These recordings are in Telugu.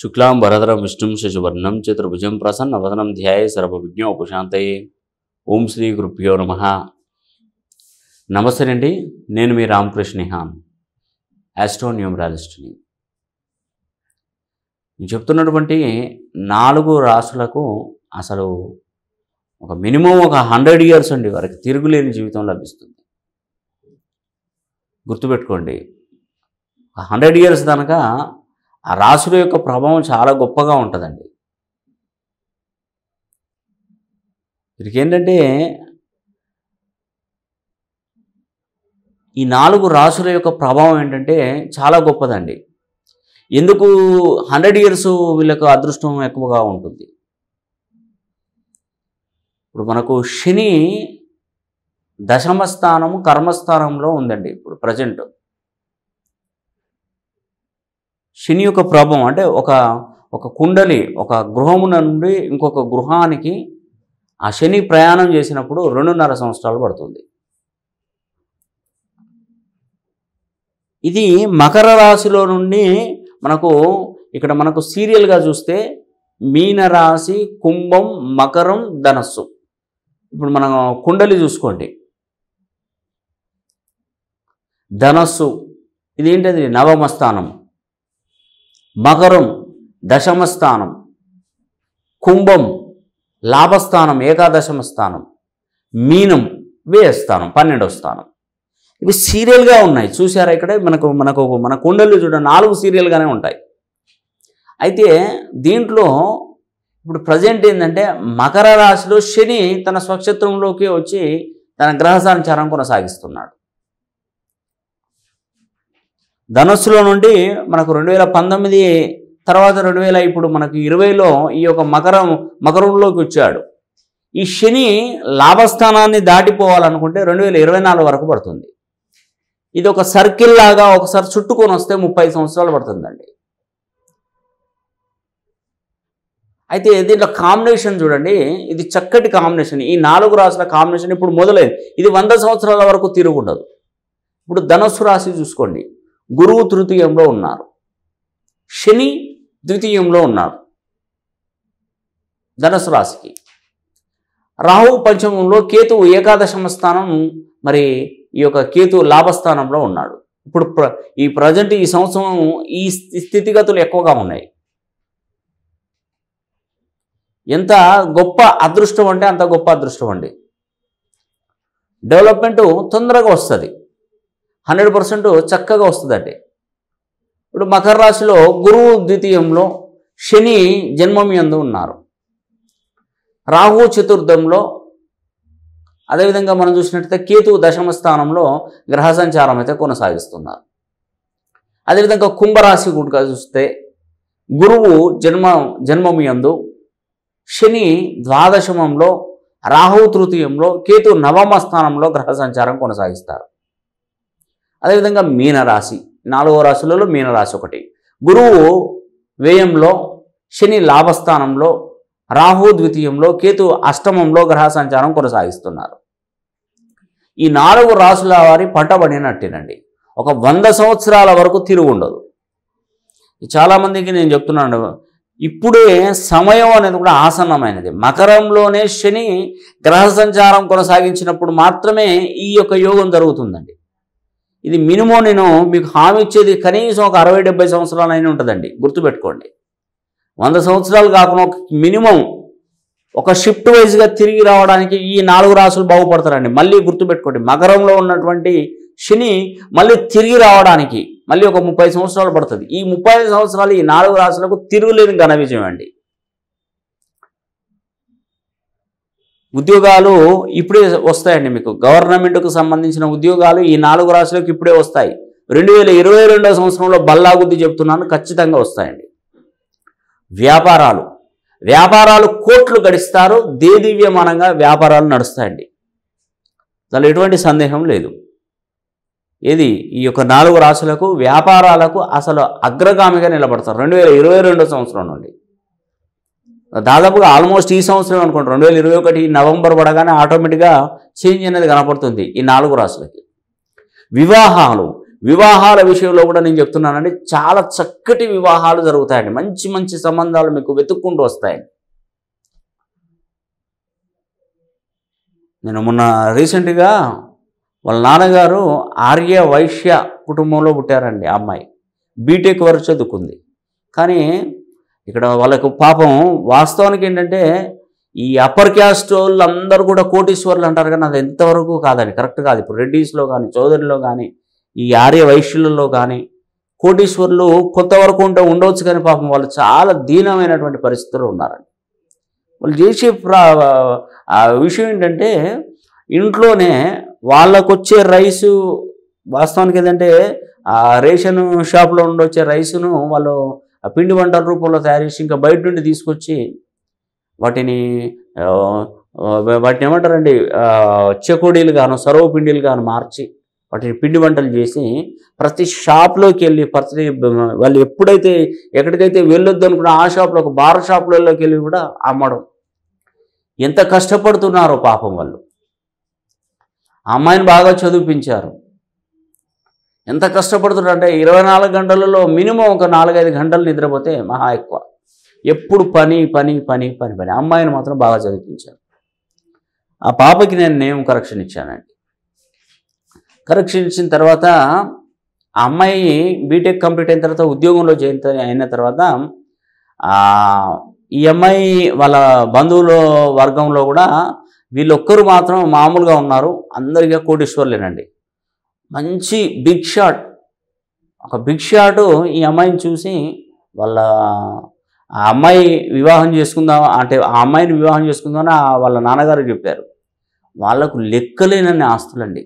శుక్లాం వరదరం విష్ణుం శశివర్ణం చతుర్భుజం వదనం ధ్యాయ సర్వవిజ్ఞోపశాంతయే ఓం శ్రీ గురుభ్యో నమ నమస్తే అండి నేను మీ హాన్ ఆస్ట్రోన్యూమరాలిస్ట్ని చెప్తున్నటువంటి నాలుగు రాసులకు అసలు ఒక మినిమం ఒక హండ్రెడ్ ఇయర్స్ అండి వారికి తిరుగులేని జీవితం లభిస్తుంది గుర్తుపెట్టుకోండి హండ్రెడ్ ఇయర్స్ కనుక ఆ రాసుడు యొక్క ప్రభావం చాలా గొప్పగా ఉంటుందండి వీరికి ఏంటంటే ఈ నాలుగు రాసుల యొక్క ప్రభావం ఏంటంటే చాలా గొప్పదండి ఎందుకు హండ్రెడ్ ఇయర్స్ వీళ్ళకు అదృష్టం ఎక్కువగా ఉంటుంది ఇప్పుడు మనకు శని దశమస్థానము కర్మస్థానంలో ఉందండి ఇప్పుడు ప్రజెంటు శని యొక్క ప్రభావం అంటే ఒక ఒక కుండలి ఒక గృహమున నుండి ఇంకొక గృహానికి ఆ శని ప్రయాణం చేసినప్పుడు రెండున్నర సంవత్సరాలు పడుతుంది ఇది మకర రాశిలో నుండి మనకు ఇక్కడ మనకు సీరియల్గా చూస్తే మీనరాశి కుంభం మకరం ధనస్సు ఇప్పుడు మనం కుండలి చూసుకోండి ధనస్సు ఇది ఏంటది నవమ మకరం దశమ స్థానం కుంభం లాభస్థానం ఏకాదశమ స్థానం మీనం వేయస్థానం స్థానం పన్నెండవ స్థానం ఇవి సీరియల్గా ఉన్నాయి చూసారా ఇక్కడ మనకు మనకు మన కుండలు చూడండి నాలుగు సీరియల్గానే ఉంటాయి అయితే దీంట్లో ఇప్పుడు ప్రజెంట్ ఏంటంటే మకర రాశిలో శని తన స్వక్షేత్రంలోకి వచ్చి తన గ్రహ సంచారం కొనసాగిస్తున్నాడు ధనస్సులో నుండి మనకు రెండు వేల పంతొమ్మిది తర్వాత రెండు వేల ఇప్పుడు మనకు ఇరవైలో ఈ యొక్క మకరం మకరంలోకి వచ్చాడు ఈ శని లాభస్థానాన్ని దాటిపోవాలనుకుంటే రెండు వేల ఇరవై నాలుగు వరకు పడుతుంది ఇది ఒక సర్కిల్ లాగా ఒకసారి చుట్టుకొని వస్తే ముప్పై సంవత్సరాలు పడుతుందండి అయితే దీంట్లో కాంబినేషన్ చూడండి ఇది చక్కటి కాంబినేషన్ ఈ నాలుగు రాసుల కాంబినేషన్ ఇప్పుడు మొదలైంది ఇది వంద సంవత్సరాల వరకు తిరుగుండదు ఇప్పుడు ధనస్సు రాశి చూసుకోండి గురువు తృతీయంలో ఉన్నారు శని ద్వితీయంలో ఉన్నారు ధనసు రాశికి రాహు పంచమంలో కేతువు ఏకాదశమ స్థానం మరి ఈ యొక్క కేతు లాభస్థానంలో ఉన్నాడు ఇప్పుడు ప్ర ఈ ప్రజెంట్ ఈ సంవత్సరం ఈ స్థితిగతులు ఎక్కువగా ఉన్నాయి ఎంత గొప్ప అదృష్టం అంటే అంత గొప్ప అదృష్టం అండి డెవలప్మెంట్ తొందరగా వస్తుంది హండ్రెడ్ పర్సెంట్ చక్కగా వస్తుందండి ఇప్పుడు మకర రాశిలో గురువు ద్వితీయంలో శని జన్మం ఎందు ఉన్నారు రాహు చతుర్థంలో అదేవిధంగా మనం చూసినట్టయితే కేతు దశమ స్థానంలో గ్రహ సంచారం అయితే కొనసాగిస్తున్నారు అదేవిధంగా కుంభరాశి గుడిగా చూస్తే గురువు జన్మ జన్మము ఎందు శని ద్వాదశమంలో రాహు తృతీయంలో కేతు నవమ స్థానంలో గ్రహ సంచారం కొనసాగిస్తారు అదేవిధంగా మీనరాశి నాలుగో రాశులలో మీనరాశి ఒకటి గురువు వ్యయంలో శని లాభస్థానంలో రాహు ద్వితీయంలో కేతు అష్టమంలో గ్రహ సంచారం కొనసాగిస్తున్నారు ఈ నాలుగు రాసుల వారి పట్టబడినట్టేనండి ఒక వంద సంవత్సరాల వరకు తిరుగు ఉండదు చాలామందికి నేను చెప్తున్నాను ఇప్పుడే సమయం అనేది కూడా ఆసన్నమైనది మకరంలోనే శని గ్రహ సంచారం కొనసాగించినప్పుడు మాత్రమే ఈ యొక్క యోగం జరుగుతుందండి ఇది మినిమం నేను మీకు హామీ ఇచ్చేది కనీసం ఒక అరవై డెబ్బై సంవత్సరాలైనా ఉంటుందండి గుర్తుపెట్టుకోండి వంద సంవత్సరాలు కాకుండా ఒక మినిమం ఒక షిఫ్ట్ వైజ్గా తిరిగి రావడానికి ఈ నాలుగు రాసులు బాగుపడతారండి మళ్ళీ గుర్తుపెట్టుకోండి మకరంలో ఉన్నటువంటి శని మళ్ళీ తిరిగి రావడానికి మళ్ళీ ఒక ముప్పై సంవత్సరాలు పడుతుంది ఈ ముప్పై సంవత్సరాలు ఈ నాలుగు రాసులకు తిరుగులేని ఘన విజయం అండి ఉద్యోగాలు ఇప్పుడే వస్తాయండి మీకు గవర్నమెంట్కు సంబంధించిన ఉద్యోగాలు ఈ నాలుగు రాశులకు ఇప్పుడే వస్తాయి రెండు వేల ఇరవై రెండవ సంవత్సరంలో బల్లాగుద్ది చెప్తున్నాను ఖచ్చితంగా వస్తాయండి వ్యాపారాలు వ్యాపారాలు కోట్లు గడిస్తారు దేదివ్యమానంగా వ్యాపారాలు నడుస్తాయండి దానిలో ఎటువంటి సందేహం లేదు ఏది ఈ యొక్క నాలుగు రాశులకు వ్యాపారాలకు అసలు అగ్రగామిగా నిలబడతారు రెండు వేల ఇరవై రెండో సంవత్సరం నుండి దాదాపుగా ఆల్మోస్ట్ ఈ సంవత్సరం అనుకోండి రెండు వేల ఇరవై ఒకటి నవంబర్ పడగానే ఆటోమేటిక్గా చేంజ్ అనేది కనపడుతుంది ఈ నాలుగు రాశులకి వివాహాలు వివాహాల విషయంలో కూడా నేను చెప్తున్నానండి చాలా చక్కటి వివాహాలు జరుగుతాయండి మంచి మంచి సంబంధాలు మీకు వెతుక్కుంటూ వస్తాయండి నేను మొన్న రీసెంట్గా వాళ్ళ నాన్నగారు ఆర్య వైశ్య కుటుంబంలో పుట్టారండి ఆ అమ్మాయి బీటెక్ వరకు చదువుకుంది కానీ ఇక్కడ వాళ్ళకు పాపం వాస్తవానికి ఏంటంటే ఈ అప్పర్ క్యాస్ట్ వాళ్ళు అందరూ కూడా కోటీశ్వర్లు అంటారు కానీ అది ఎంతవరకు కాదని కరెక్ట్ కాదు ఇప్పుడు రెడ్డీస్లో కానీ చౌదరిలో కానీ ఈ ఆర్య వైశ్యులలో కానీ కోటీశ్వర్లు కొంతవరకు ఉంటే ఉండవచ్చు కానీ పాపం వాళ్ళు చాలా దీనమైనటువంటి పరిస్థితులు ఉన్నారండి వాళ్ళు చేసే విషయం ఏంటంటే ఇంట్లోనే వాళ్ళకు వచ్చే రైసు వాస్తవానికి ఏంటంటే ఆ రేషన్ షాప్లో ఉండొచ్చే రైసును వాళ్ళు ఆ పిండి వంటల రూపంలో తయారు చేసి ఇంకా బయట నుండి తీసుకొచ్చి వాటిని వాటిని ఏమంటారండి చెకోడీలు కాను సరవ పిండిలు కాను మార్చి వాటిని పిండి వంటలు చేసి ప్రతి షాప్లోకి వెళ్ళి ప్రతి వాళ్ళు ఎప్పుడైతే ఎక్కడికైతే వెళ్ళొద్దు అనుకున్న ఆ షాప్లో ఒక బార్ షాప్లలోకి వెళ్ళి కూడా అమ్మడం ఎంత కష్టపడుతున్నారో పాపం వాళ్ళు అమ్మాయిని బాగా చదివించారు ఎంత కష్టపడుతున్నారు ఇరవై నాలుగు గంటలలో మినిమం ఒక నాలుగైదు గంటలు నిద్రపోతే మహా ఎక్కువ ఎప్పుడు పని పని పని పని పని అమ్మాయిని మాత్రం బాగా చదివించాను ఆ పాపకి నేను నేమ్ కరెక్షన్ ఇచ్చానండి కరెక్షన్ ఇచ్చిన తర్వాత ఆ అమ్మాయి బీటెక్ కంప్లీట్ అయిన తర్వాత ఉద్యోగంలో జాయిన్ అయిన తర్వాత ఈ అమ్మాయి వాళ్ళ బంధువుల వర్గంలో కూడా వీళ్ళొక్కరు మాత్రం మామూలుగా ఉన్నారు అందరికీ కోటీశ్వర్లేనండి మంచి బిగ్ షాట్ ఒక బిగ్ షాట్ ఈ అమ్మాయిని చూసి వాళ్ళ ఆ అమ్మాయి వివాహం చేసుకుందాం అంటే ఆ అమ్మాయిని వివాహం చేసుకుందామని వాళ్ళ నాన్నగారు చెప్పారు వాళ్లకు లెక్కలేనన్ని ఆస్తులండి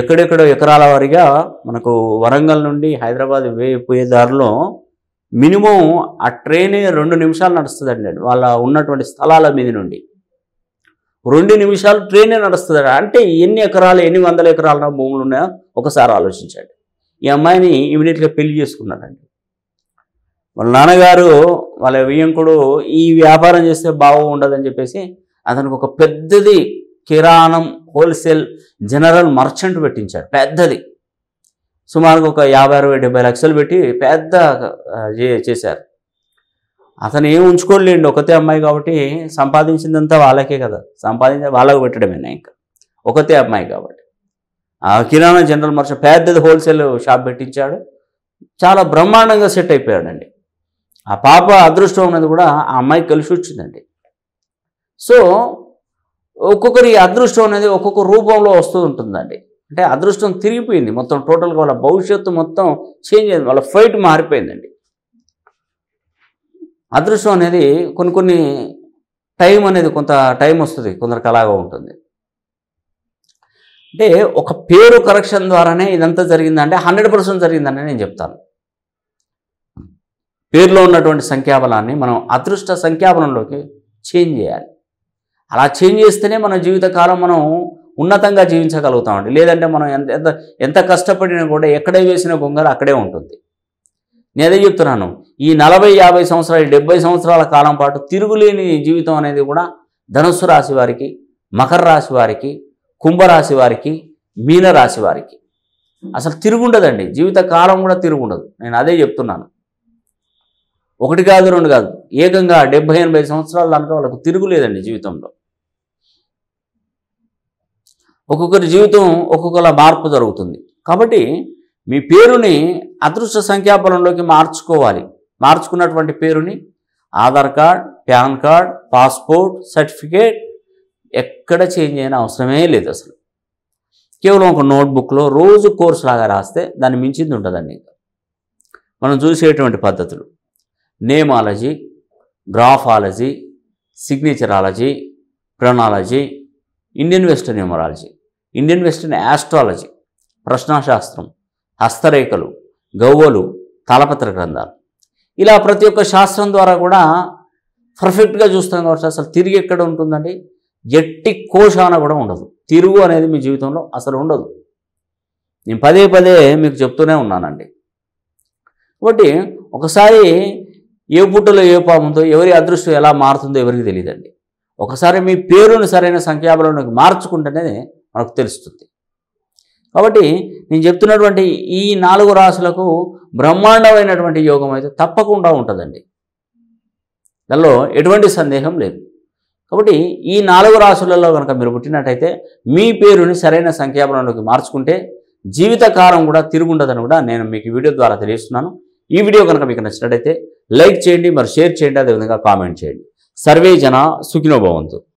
ఎక్కడెక్కడో ఎకరాల వారిగా మనకు వరంగల్ నుండి హైదరాబాద్ పోయే దారిలో మినిమం ఆ ట్రైనే రెండు నిమిషాలు నడుస్తుందండి వాళ్ళ ఉన్నటువంటి స్థలాల మీద నుండి రెండు నిమిషాలు ట్రైనే నడుస్తుంది అంటే ఎన్ని ఎకరాలు ఎన్ని వందల ఎకరాల భూములు ఉన్నాయో ఒకసారి ఆలోచించండి ఈ అమ్మాయిని ఇమీడియట్గా పెళ్లి చేసుకున్నాడండి వాళ్ళ నాన్నగారు వాళ్ళ వియ్యంకుడు ఈ వ్యాపారం చేస్తే బాగా చెప్పేసి అతనికి ఒక పెద్దది కిరాణం హోల్సేల్ జనరల్ మర్చెంట్ పెట్టించాడు పెద్దది సుమారుగా ఒక యాభై అరవై డెబ్బై లక్షలు పెట్టి పెద్ద చేశారు అతను ఏం ఉంచుకోలేండి ఒకతే అమ్మాయి కాబట్టి సంపాదించిందంతా వాళ్ళకే కదా సంపాదించే వాళ్ళకు పెట్టడమేనా ఇంకా ఒకతే అమ్మాయి కాబట్టి ఆ కిరాణా జనరల్ మార్కెట్ పెద్దది హోల్సేల్ షాప్ పెట్టించాడు చాలా బ్రహ్మాండంగా సెట్ అయిపోయాడండి ఆ పాప అదృష్టం అనేది కూడా ఆ అమ్మాయికి కలిసి వచ్చిందండి సో ఒక్కొక్కరి అదృష్టం అనేది ఒక్కొక్క రూపంలో వస్తూ ఉంటుందండి అంటే అదృష్టం తిరిగిపోయింది మొత్తం టోటల్గా వాళ్ళ భవిష్యత్తు మొత్తం చేంజ్ అయింది వాళ్ళ ఫైట్ మారిపోయిందండి అదృష్టం అనేది కొన్ని కొన్ని టైం అనేది కొంత టైం వస్తుంది కొందరికి అలాగా ఉంటుంది అంటే ఒక పేరు కరెక్షన్ ద్వారానే ఇదంతా జరిగిందంటే హండ్రెడ్ పర్సెంట్ జరిగిందని నేను చెప్తాను పేరులో ఉన్నటువంటి సంఖ్యాబలాన్ని మనం అదృష్ట సంఖ్యాబలంలోకి చేంజ్ చేయాలి అలా చేంజ్ చేస్తేనే మన జీవితకాలం మనం ఉన్నతంగా జీవించగలుగుతామండి లేదంటే మనం ఎంత ఎంత ఎంత కష్టపడినా కూడా ఎక్కడే వేసిన గొంగర అక్కడే ఉంటుంది నేను ఏదో చెప్తున్నాను ఈ నలభై యాభై సంవత్సరాలు డెబ్బై సంవత్సరాల కాలం పాటు తిరుగులేని జీవితం అనేది కూడా ధనుస్సు రాశి వారికి మకర రాశి వారికి కుంభరాశి వారికి మీనరాశి వారికి అసలు తిరుగుండదండి జీవిత కాలం కూడా తిరుగుండదు నేను అదే చెప్తున్నాను ఒకటి కాదు రెండు కాదు ఏకంగా డెబ్బై ఎనభై సంవత్సరాలు దాకా వాళ్ళకు తిరుగులేదండి జీవితంలో ఒక్కొక్కరి జీవితం ఒక్కొక్కలా మార్పు జరుగుతుంది కాబట్టి మీ పేరుని అదృష్ట సంఖ్యాబలంలోకి మార్చుకోవాలి మార్చుకున్నటువంటి పేరుని Aadhaar card PAN card passport certificate ఎక్కడ చేంజ్ అయిన అవసరమే లేదు అసలు కేవలం ఒక నోట్బుక్లో రోజు కోర్సు లాగా రాస్తే దాన్ని మించింది ఉంటుందండి మనం చూసేటువంటి పద్ధతులు నేమాలజీ గ్రాఫాలజీ సిగ్నేచరాలజీ ప్రణాలజీ Indian western numerology Indian western astrology ప్రశ్నాశాస్త్రం హస్తరేఖలు గవ్వలు తలపత్ర గ్రంథాలు ఇలా ప్రతి ఒక్క శాస్త్రం ద్వారా కూడా పర్ఫెక్ట్గా చూస్తాం కాబట్టి అసలు తిరిగి ఎక్కడ ఉంటుందండి ఎట్టి కోశాన కూడా ఉండదు తిరుగు అనేది మీ జీవితంలో అసలు ఉండదు నేను పదే పదే మీకు చెప్తూనే ఉన్నానండి కాబట్టి ఒకసారి ఏ పుట్టలో ఏ పాముందో ఎవరి అదృష్టం ఎలా మారుతుందో ఎవరికి తెలియదండి ఒకసారి మీ పేరును సరైన సంఖ్యాబలంలోకి మార్చుకుంటేనే మనకు తెలుస్తుంది కాబట్టి నేను చెప్తున్నటువంటి ఈ నాలుగు రాశులకు బ్రహ్మాండమైనటువంటి యోగం అయితే తప్పకుండా ఉంటుందండి దానిలో ఎటువంటి సందేహం లేదు కాబట్టి ఈ నాలుగు రాశులలో కనుక మీరు పుట్టినట్టయితే మీ పేరుని సరైన సంఖ్యాపనంలోకి మార్చుకుంటే జీవితకాలం కూడా తిరుగుండదని కూడా నేను మీకు వీడియో ద్వారా తెలియజేస్తున్నాను ఈ వీడియో కనుక మీకు నచ్చినట్టయితే లైక్ చేయండి మరి షేర్ చేయండి అదేవిధంగా కామెంట్ చేయండి సర్వే జన సుఖినోభవంతు